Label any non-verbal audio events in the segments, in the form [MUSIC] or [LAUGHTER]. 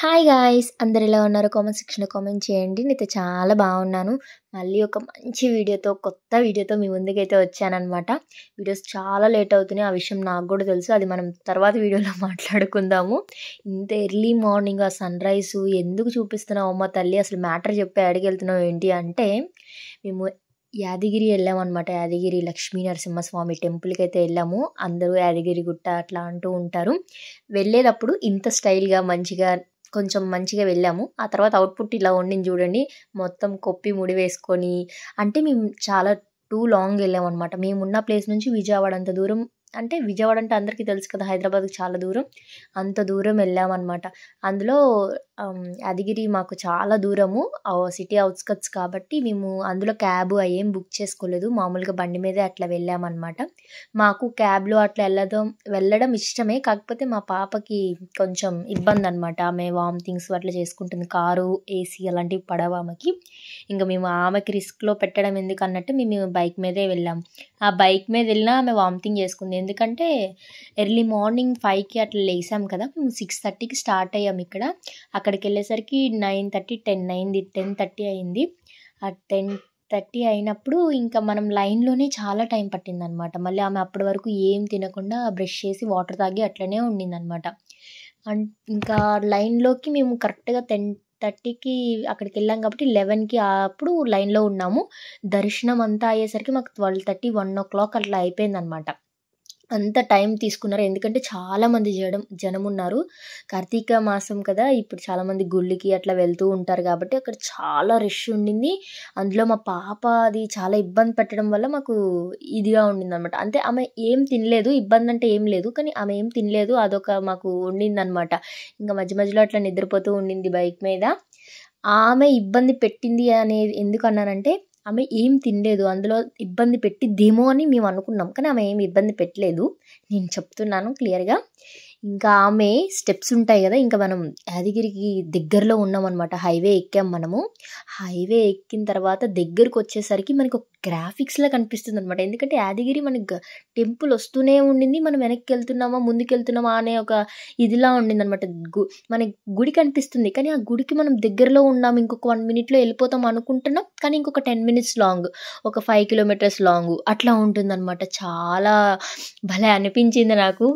hi guys అందరు ఎలా ఉన్నారు కామెంట్ సెక్షన్లో కామెంట్ చేయండి నేనైతే చాలా బాగున్నాను మళ్ళీ ఒక మంచి వీడియోతో కొత్త వీడియోతో మీ ముందుకైతే వచ్చానమాట వీడియోస్ చాలా లేట్ అవుతున్నాయి ఆ విషయం నాకు కూడా తెలుసు అది మనం తర్వాత వీడియోలో [LAUGHS] మాట్లాడుకుందాము ఇంత ఎర్లీ మార్నింగ్ ఆ సన్ రైస్ ఎందుకు చూపిస్తున్నావు అమ్మ తల్లి అసలు మ్యాటర్ చెప్పి అడిగెళ్తున్నావు ఏంటి అంటే మేము యాదగిరి వెళ్ళామన్నమాట యాదగిరి లక్ష్మీ నరసింహస్వామి టెంపుల్కి అయితే వెళ్ళాము అందరూ యాదగిరి గుట్ట అట్లా అంటూ ఉంటారు వెళ్ళేటప్పుడు ఇంత స్టైల్గా మంచిగా కొంచెం మంచిగా వెళ్ళాము ఆ తర్వాత అవుట్పుట్ ఇలా వండింది చూడండి మొత్తం కొప్పి ముడి వేసుకొని అంటే మేము చాలా టూ లాంగ్ అనమాట మేము ఉన్న ప్లేస్ నుంచి విజయవాడ అంత దూరం అంటే విజయవాడ అంటే అందరికీ తెలుసు కదా హైదరాబాద్కి చాలా దూరం అంత దూరం వెళ్ళామన్నమాట అందులో అదిగిరి మాకు చాలా దూరము సిటీ అవుట్స్కట్స్ కాబట్టి మేము అందులో క్యాబ్ అయ్యేం బుక్ చేసుకోలేదు మామూలుగా బండి మీదే అట్లా వెళ్ళామన్నమాట మాకు క్యాబ్లో అట్లా వెళ్ళడం వెళ్ళడం ఇష్టమే కాకపోతే మా పాపకి కొంచెం ఇబ్బంది అనమాట ఆమె వామిటింగ్స్ అట్లా చేసుకుంటుంది కారు ఏసీ అలాంటివి పడవ ఆమెకి ఇంకా మేము ఆమెకి రిస్క్లో పెట్టడం ఎందుకు అన్నట్టు మేము బైక్ మీదే వెళ్ళాం ఆ బైక్ మీద వెళ్ళినా ఆమె వామిటింగ్ చేసుకుంది ఎందుకంటే ఎర్లీ మార్నింగ్ ఫైవ్కి అట్లా లేసాం కదా మేము సిక్స్ థర్టీకి స్టార్ట్ అయ్యాం ఇక్కడ అక్కడికి వెళ్ళేసరికి నైన్ థర్టీ టెన్ అయింది టెన్ థర్టీ అయింది ఆ టెన్ థర్టీ అయినప్పుడు ఇంకా మనం లైన్లోనే చాలా టైం పట్టిందనమాట మళ్ళీ ఆమె అప్పటి వరకు ఏం తినకుండా బ్రష్ చేసి వాటర్ తాగి అట్లనే ఉండిందనమాట అండ్ ఇంకా లైన్లోకి మేము కరెక్ట్గా టెన్ థర్టీకి అక్కడికి వెళ్ళాం కాబట్టి లెవెన్కి అప్పుడు లైన్లో ఉన్నాము దర్శనం అంతా అయ్యేసరికి మాకు twelve thirty one o'clock అట్లా అయిపోయిందనమాట అంత టైం తీసుకున్నారు ఎందుకంటే చాలామంది జడం జనం ఉన్నారు కార్తీక మాసం కదా ఇప్పుడు చాలామంది గుళ్ళకి అట్లా వెళ్తూ ఉంటారు కాబట్టి అక్కడ చాలా రష్ ఉండింది అందులో మా పాప అది చాలా ఇబ్బంది పెట్టడం వల్ల మాకు ఇదిగా ఉండింది అనమాట అంటే ఆమె ఏం తినలేదు ఇబ్బంది అంటే ఏం లేదు కానీ ఆమె ఏం తినలేదు అదొక మాకు ఉండింది అనమాట ఇంకా మధ్య మధ్యలో అట్లా నిద్రపోతూ ఉండింది బైక్ మీద ఆమె ఇబ్బంది పెట్టింది అనేది ఎందుకు అన్నానంటే ఆమె ఏం తినలేదు అందులో ఇబ్బంది పెట్టిద్దేమో అని మేము అనుకున్నాం కానీ ఆమె ఏమి ఇబ్బంది పెట్టలేదు నేను చెప్తున్నాను క్లియర్గా ఇంకా ఆమె స్టెప్స్ ఉంటాయి కదా ఇంకా మనం యాదగిరికి దగ్గరలో ఉన్నాం అనమాట హైవే ఎక్కాం మనము హైవే ఎక్కిన తర్వాత దగ్గరకు వచ్చేసరికి మనకు గ్రాఫిక్స్లో కనిపిస్తుంది అనమాట ఎందుకంటే యాదగిరి మనకి టెంపుల్ వస్తూనే ఉండింది మనం వెనక్కి వెళ్తున్నామా ముందుకు వెళ్తున్నామా అనే ఒక ఇదిలా ఉండింది అనమాట గు మనకి గుడి కనిపిస్తుంది కానీ ఆ గుడికి మనం దగ్గరలో ఉన్నాం ఇంకొక వన్ మినిట్లో వెళ్ళిపోతాం అనుకుంటున్నాం కానీ ఇంకొక టెన్ మినిట్స్ లాంగ్ ఒక ఫైవ్ కిలోమీటర్స్ లాంగ్ అట్లా ఉంటుందన్నమాట చాలా భలే అనిపించింది నాకు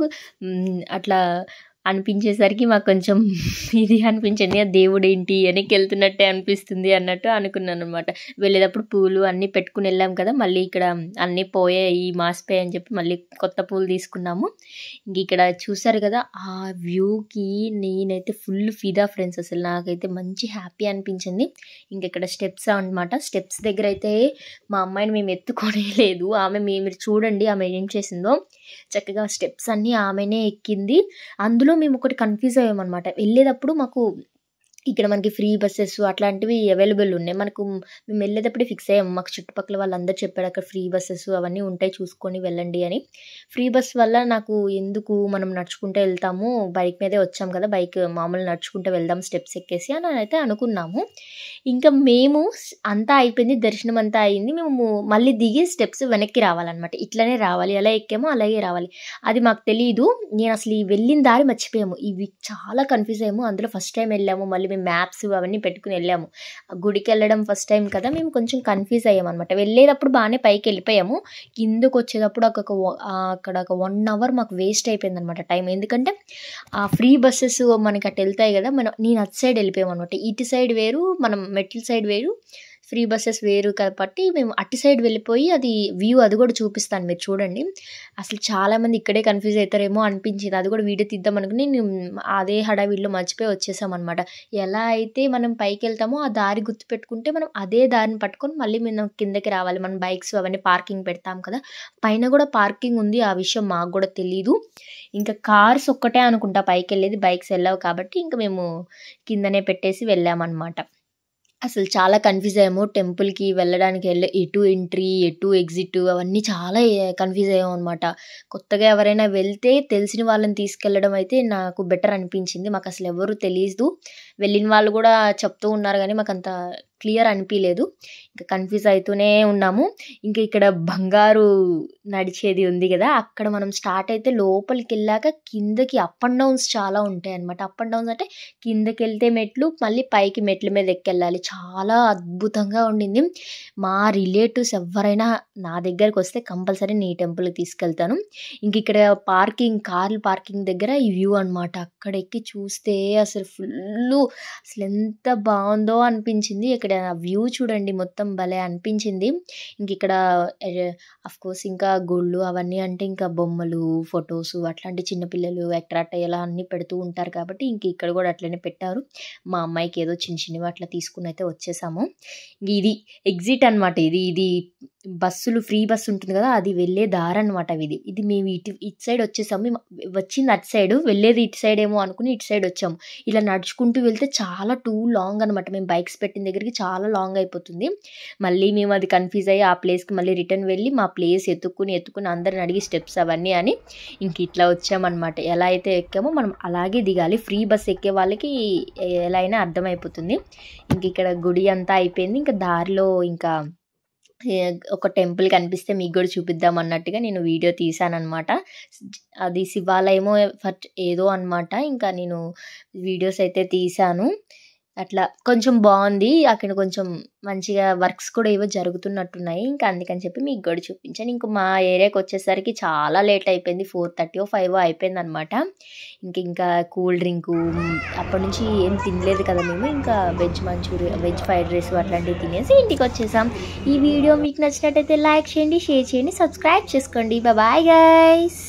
అట్లా అనిపించేసరికి మాకు కొంచెం [LAUGHS] ఇది అనిపించింది ఆ దేవుడేంటి అని వెళ్తున్నట్టే అనిపిస్తుంది అన్నట్టు అనుకున్నాను అనమాట వెళ్ళేటప్పుడు పూలు అన్నీ పెట్టుకుని వెళ్ళాం కదా మళ్ళీ ఇక్కడ అన్నీ పోయాయి మాసిపోయాయి అని చెప్పి మళ్ళీ కొత్త పూలు తీసుకున్నాము ఇంక ఇక్కడ చూసారు కదా ఆ వ్యూకి నేనైతే ఫుల్ ఫిదా ఫ్రెండ్స్ అసలు నాకైతే మంచి హ్యాపీ అనిపించింది ఇంక ఇక్కడ స్టెప్స్ అనమాట స్టెప్స్ దగ్గర అయితే మా అమ్మాయిని మేము ఎత్తుకోనే లేదు ఆమె మీరు చూడండి ఆమె ఏం చేసిందో చక్కగా స్టెప్స్ అన్నీ ఆమెనే ఎక్కింది అందులో మేము ఒకటి కన్ఫ్యూజ్ అయ్యామన్నమాట వెళ్ళేటప్పుడు మాకు ఇక్కడ మనకి ఫ్రీ బస్సెస్ అట్లాంటివి అవైలబుల్ ఉన్నాయి మనకు మేము వెళ్ళేటప్పుడు ఫిక్స్ అయ్యాము మాకు చుట్టుపక్కల వాళ్ళందరూ చెప్పారు అక్కడ ఫ్రీ బస్సెస్ అవన్నీ ఉంటాయి చూసుకొని వెళ్ళండి అని ఫ్రీ బస్ వల్ల నాకు ఎందుకు మనం నడుచుకుంటే వెళ్తాము బైక్ మీదే వచ్చాము కదా బైక్ మామూలు నడుచుకుంటే వెళ్దాం స్టెప్స్ ఎక్కేసి అని అయితే అనుకున్నాము ఇంకా మేము అంతా అయిపోయింది దర్శనం అంతా అయింది మేము మళ్ళీ దిగి స్టెప్స్ వెనక్కి రావాలన్నమాట ఇట్లనే రావాలి ఎలా ఎక్కామో అలాగే రావాలి అది మాకు తెలియదు నేను అసలు ఈ వెళ్ళిన దారి మర్చిపోయాము ఇవి చాలా కన్ఫ్యూజ్ అయ్యాము అందులో ఫస్ట్ టైం వెళ్ళాము మళ్ళీ మేము మ్యాప్స్ అవన్నీ పెట్టుకుని వెళ్ళాము గుడికి వెళ్ళడం ఫస్ట్ టైం కదా మేము కొంచెం కన్ఫ్యూజ్ అనమాట వెళ్ళేటప్పుడు బాగానే పైకి వెళ్ళిపోయాము కిందకు వచ్చేటప్పుడు ఒక అక్కడ ఒక వన్ అవర్ మాకు వేస్ట్ అయిపోయింది అనమాట టైం ఎందుకంటే ఆ ఫ్రీ బస్సెస్ మనకి అటు వెళ్తాయి కదా మనం నేను అటు సైడ్ అనమాట ఇటు సైడ్ వేరు మనం మెట్ల సైడ్ వేరు ఫ్రీ బస్సెస్ వేరు కాబట్టి మేము అటు సైడ్ వెళ్ళిపోయి అది వ్యూ అది కూడా చూపిస్తాను మీరు చూడండి అసలు చాలామంది ఇక్కడే కన్ఫ్యూజ్ అవుతారేమో అనిపించింది అది కూడా వీడియో తీద్దాం అనుకుని అదే హడావిడిలో మర్చిపోయి వచ్చేసామన్నమాట ఎలా అయితే మనం పైకి వెళ్తామో ఆ దారి గుర్తుపెట్టుకుంటే మనం అదే దారిని పట్టుకొని మళ్ళీ మనం కిందకి రావాలి మనం బైక్స్ అవన్నీ పార్కింగ్ పెడతాం కదా పైన కూడా పార్కింగ్ ఉంది ఆ విషయం మాకు కూడా తెలీదు ఇంకా కార్స్ ఒక్కటే అనుకుంటా పైకి వెళ్ళేది బైక్స్ వెళ్ళావు కాబట్టి ఇంకా మేము కిందనే పెట్టేసి వెళ్ళామన్నమాట అసలు చాలా కన్ఫ్యూజ్ అయ్యాము టెంపుల్కి వెళ్ళడానికి వెళ్ళే ఎటు ఎంట్రీ ఎటు ఎగ్జిట్ అవన్నీ చాలా కన్ఫ్యూజ్ అయ్యాము అనమాట కొత్తగా ఎవరైనా వెళ్తే తెలిసిన వాళ్ళని తీసుకెళ్ళడం అయితే నాకు బెటర్ అనిపించింది మాకు అసలు ఎవరు తెలియదు వెళ్ళిన వాళ్ళు కూడా చెప్తూ ఉన్నారు కానీ మాకు అంత క్లియర్ అనిపించలేదు ఇంకా కన్ఫ్యూజ్ అవుతూనే ఉన్నాము ఇంకా ఇక్కడ బంగారు నడిచేది ఉంది కదా అక్కడ మనం స్టార్ట్ అయితే లోపలికి వెళ్ళాక కిందకి అప్ అండ్ డౌన్స్ చాలా ఉంటాయి అనమాట అప్ అండ్ డౌన్స్ అంటే కిందకి వెళ్తే మెట్లు మళ్ళీ పైకి మెట్ల మీద ఎక్కెళ్ళాలి చాలా అద్భుతంగా ఉండింది మా రిలేటివ్స్ ఎవరైనా నా దగ్గరకు వస్తే కంపల్సరీ నీ టెంపుల్కి తీసుకెళ్తాను ఇంక ఇక్కడ పార్కింగ్ కార్లు పార్కింగ్ దగ్గర ఈ వ్యూ అనమాట అక్కడ ఎక్కి చూస్తే అసలు ఫుల్ అసలు ఎంత బాగుందో అనిపించింది ఇక్కడ వ్యూ చూడండి మొత్తం భలే అనిపించింది ఇంక ఇక్కడ కోర్స్ ఇంకా గుళ్ళు అవన్నీ అంటే ఇంకా బొమ్మలు ఫొటోస్ అట్లాంటి చిన్నపిల్లలు అట్రాక్ట్ అయ్యేలా అన్నీ పెడుతూ ఉంటారు కాబట్టి ఇంక ఇక్కడ కూడా అట్లనే పెట్టారు మా అమ్మాయికి ఏదో చిన్న చిన్నవి అట్లా తీసుకుని అయితే వచ్చేసాము ఇది ఎగ్జిట్ అనమాట ఇది ఇది బస్సులు ఫ్రీ బస్సు ఉంటుంది కదా అది వెళ్ళే దారి అనమాట ఇది ఇది మేము ఇటు ఇటు సైడ్ వచ్చేసాము వచ్చింది అటు సైడ్ వెళ్ళేది ఇటు సైడ్ ఏమో అనుకుని ఇటు సైడ్ వచ్చాము ఇలా నడుచుకుంటూ వెళ్తే చాలా టూ లాంగ్ అనమాట మేము బైక్స్ పెట్టిన దగ్గరికి చాలా లాంగ్ అయిపోతుంది మళ్ళీ మేము అది కన్ఫ్యూజ్ అయ్యి ఆ ప్లేస్కి మళ్ళీ రిటర్న్ వెళ్ళి మా ప్లేస్ ఎత్తుక్కుని ఎత్తుకుని అందరిని అడిగి స్టెప్స్ అవన్నీ అని ఇంక ఇట్లా వచ్చామన్నమాట ఎలా అయితే ఎక్కామో మనం అలాగే దిగాలి ఫ్రీ బస్ ఎక్కే వాళ్ళకి ఎలా అయినా అర్థమైపోతుంది ఇంక ఇక్కడ గుడి అంతా అయిపోయింది ఇంకా దారిలో ఇంకా ఒక టెంపుల్ కనిపిస్తే మీకు కూడా చూపిద్దాం అన్నట్టుగా నేను వీడియో తీసానమాట అది శివాలయమో ఏదో అనమాట ఇంకా నేను వీడియోస్ అయితే తీశాను అట్లా కొంచెం బాగుంది అక్కడ కొంచెం మంచిగా వర్క్స్ కూడా ఏవో జరుగుతున్నట్టున్నాయి ఇంకా అందుకని చెప్పి మీకు కూడా చూపించాను ఇంక మా ఏరియాకి వచ్చేసరికి చాలా లేట్ అయిపోయింది ఫోర్ థర్టీ ఫైవ్ అయిపోయింది అనమాట ఇంక ఇంకా కూల్ డ్రింకు అప్పటి నుంచి ఏం తినలేదు కదా మేము ఇంకా veg manchurian veg fried rice అట్లాంటివి తినేసి ఇంటికి వచ్చేసాం ఈ వీడియో మీకు నచ్చినట్టయితే లైక్ చేయండి షేర్ చేయండి సబ్స్క్రైబ్ చేసుకోండి బాయ్ గైస్